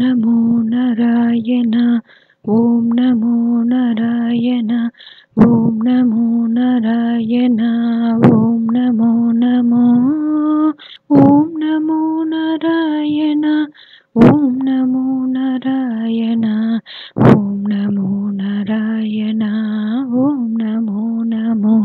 நமோ நாராயணா ஓம் நமோ நாராயணா ஓம் நமோ நாராயணா ஓம் நமோ நமோ ஓம் நமோ நாராயணா ஓம் நமோ நாராயணா ஓம் நமோ நாராயணா ஓம் நமோ நமோ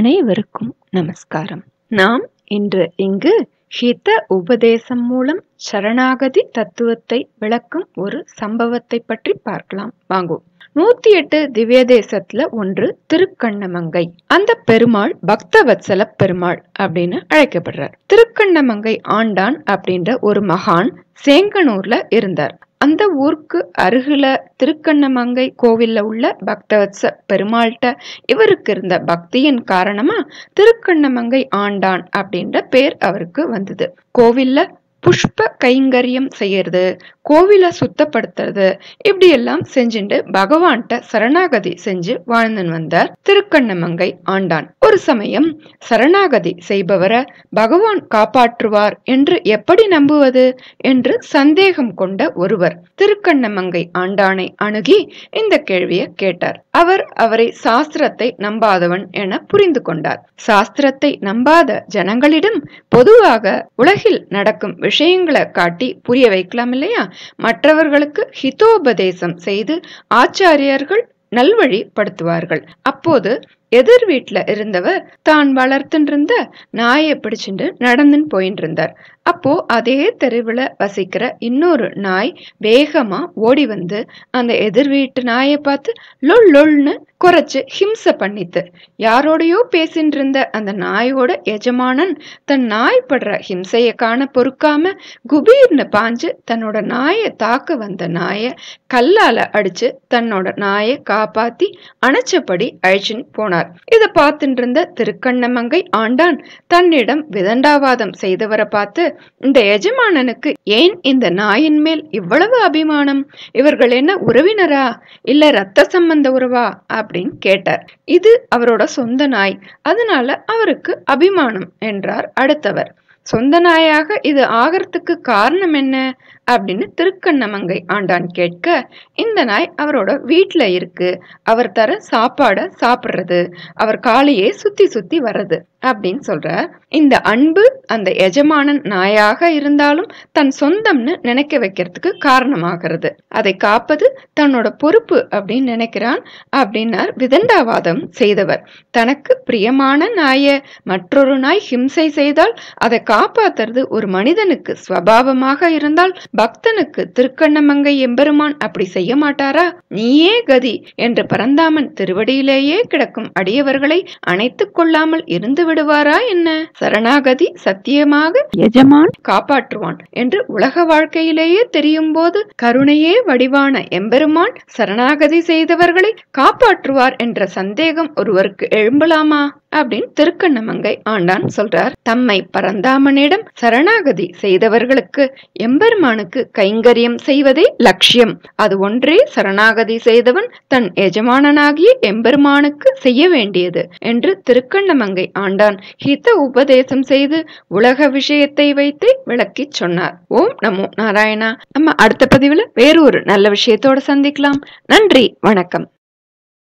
அனைவருக்கும் நமஸ்காரம் நாம் இன்று இங்கு ஹித உபதேசம் மூலம் சரணாகதி தத்துவத்தை விளக்கும் ஒரு சம்பவத்தை பற்றி பார்க்கலாம் வாங்குவோம் நூத்தி எட்டு திவ்ய தேசத்துல ஒன்று திருக்கண்ணமங்கை அந்த பெருமாள் பக்தவத்சல பெருமாள் அப்படின்னு அழைக்கப்படுறார் திருக்கண்ணமங்கை ஆண்டான் அப்படின்ற ஒரு மகான் சேங்கனூர்ல இருந்தார் அந்த ஊருக்கு அருகில் திருக்கண்ணமங்கை கோவிலில் உள்ள பக்தவத்ச பெருமாள்கிட்ட இவருக்கு இருந்த பக்தியின் காரணமாக திருக்கண்ணமங்கை ஆண்டான் அப்படின்ற பேர் அவருக்கு வந்தது கோவிலில் புஷ்ப கைங்கரியம் செய்யறது கோவிலை சுத்தப்படுத்துறது இப்படி எல்லாம் செஞ்சுட்டு பகவான்கிட்ட சரணாகதி செஞ்சு வாழ்ந்தன் வந்தார் திருக்கண்ணமங்கை ஆண்டான் ஒரு சமயம் சரணாகதி செய்பவரை பகவான் காப்பாற்றுவார் என்று எப்படி நம்புவது என்று சந்தேகம் கொண்ட ஒருவர் திருக்கண்ணமங்கை ஆண்டானை அணுகி இந்த கேள்வியை கேட்டார் அவர் அவரை சாஸ்திரத்தை நம்பாதவன் என புரிந்து கொண்டார் சாஸ்திரத்தை நம்பாத ஜனங்களிடம் பொதுவாக உலகில் நடக்கும் விஷயங்களை காட்டி புரிய வைக்கலாம் இல்லையா மற்றவர்களுக்கு ஹிதோபதேசம் செய்து ஆச்சாரியர்கள் நல்வழிப்படுத்துவார்கள் அப்போது எதிர் வீட்டுல இருந்தவர் தான் வளர்த்துருந்த இருந்த நாயை பிடிச்சிட்டு நடந்துன்னு போயின்னு இருந்தார் அப்போ அதே தெருவில் வசிக்கிற இன்னொரு நாய் வேகமா ஓடி வந்து அந்த எதிர் வீட்டு நாயை பார்த்து லொல் லொல்னு குறைச்சு ஹிம்சை பண்ணித்து யாரோடையோ பேசின்னு இருந்த அந்த நாயோட எஜமானன் தன் நாய் படுற ஹிம்சையை காண பொறுக்காம குபீர்னு பாஞ்சு தன்னோட நாயை தாக்க வந்த நாயை கல்லால அடிச்சு தன்னோட நாயை காப்பாத்தி அணைச்சபடி அழிச்சுன்னு போனார் கொண்டார் இதை பார்த்துட்டு திருக்கண்ணமங்கை ஆண்டான் தன்னிடம் விதண்டாவாதம் செய்தவரை பார்த்து இந்த எஜமானனுக்கு ஏன் இந்த நாயின் மேல் இவ்வளவு அபிமானம் இவர்கள் என்ன உறவினரா இல்ல ரத்த சம்பந்த உறவா அப்படின்னு கேட்டார் இது அவரோட சொந்த நாய் அதனால அவருக்கு அபிமானம் என்றார் அடுத்தவர் சொந்த நாயாக இது ஆகிறதுக்கு காரணம் என்ன அப்படின்னு திருக்கண்ணமங்கை ஆண்டான் கேட்க இந்த நாய் அவரோட வீட்டில் இருக்கு அவர் தர சாப்பாடை சாப்பிட்றது அவர் காலையே சுத்தி சுத்தி வர்றது அப்படின்னு சொல்ற இந்த அன்பு அந்த எஜமானன் நாயாக இருந்தாலும் தன் சொந்தம்னு நினைக்க வைக்கிறதுக்கு காரணமாகிறது அதை காப்பது தன்னோட பொறுப்பு அப்படின்னு நினைக்கிறான் அப்படின்னார் விதண்டாவாதம் செய்தவர் தனக்கு பிரியமான நாய மற்றொரு நாய் ஹிம்சை செய்தால் அதை காப்பாத்துறது ஒரு மனிதனுக்கு ஸ்வபாவமாக இருந்தால் பக்தனுக்கு திருக்கண்ணமங்கை எம்பெருமான் அப்படி செய்ய மாட்டாரா நீயே கதி என்று பரந்தாமன் திருவடியிலேயே கிடக்கும் அடியவர்களை அணைத்துக் கொள்ளாமல் இருந்து விடுவாரா என்ன சரணாகதி சத்தியமாக எஜமான் காப்பாற்றுவான் என்று உலக வாழ்க்கையிலேயே தெரியும் போது கருணையே வடிவான எம்பெருமான் சரணாகதி செய்தவர்களை காப்பாற்றுவார் என்ற சந்தேகம் ஒருவருக்கு எழும்பலாமா அப்படின்னு திருக்கண்ணமங்கை ஆண்டான் சொல்றார் தம்மை பரந்தாமனிடம் சரணாகதி செய்தவர்களுக்கு எம்பெருமானுக்கு கைங்கரியம் செய்வதே லட்சியம் அது ஒன்றே சரணாகதி செய்தவன் தன் எஜமானனாகிய எம்பெருமானுக்கு செய்ய வேண்டியது என்று திருக்கண்ணமங்கை ஆண்டான் ஹித உபதேசம் செய்து உலக விஷயத்தை வைத்து விளக்கி சொன்னார் ஓம் நமோ நாராயணா நம்ம அடுத்த பதிவுல வேறு ஒரு நல்ல விஷயத்தோட சந்திக்கலாம் நன்றி வணக்கம்